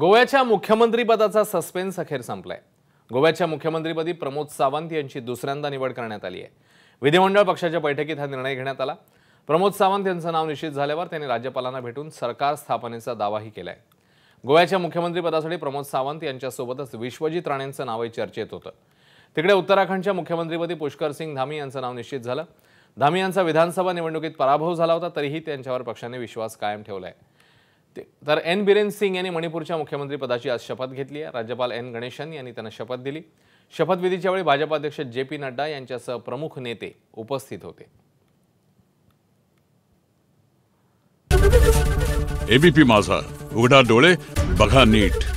गोव्याच्या मुख्यमंत्रीपदाचा सस्पेन्स अखेर संपलाय गोव्याच्या मुख्यमंत्रीपदी प्रमोद सावंत यांची दुसऱ्यांदा निवड करण्यात आली आहे विधिमंडळ पक्षाच्या बैठकीत हा निर्णय घेण्यात आला प्रमोद सावंत यांचं नाव निश्चित झाल्यावर त्यांनी राज्यपालांना भेटून सरकार स्थापनेचा दावाही केला आहे गोव्याच्या मुख्यमंत्रीपदासाठी प्रमोद सावंत यांच्यासोबतच विश्वजित राणेंचं नावही चर्चेत होतं तिकडे उत्तराखंडच्या मुख्यमंत्रीपदी पुष्कर सिंग धामी यांचं नाव निश्चित झालं धामी यांचा विधानसभा निवडणुकीत पराभव झाला होता तरीही त्यांच्यावर पक्षाने विश्वास कायम ठेवला आहे तर एन बिरेन सिंग यांनी मणिपूरच्या मुख्यमंत्रीपदाची आज शपथ घेतली आहे राज्यपाल एन गणेशन यांनी त्यांना शपथ दिली शपथविधीच्या वेळी भाजपा अध्यक्ष जे पी नड्डा यांच्यासह प्रमुख नेते उपस्थित होते एबीपी माझा उघडा डोळे बघा नीट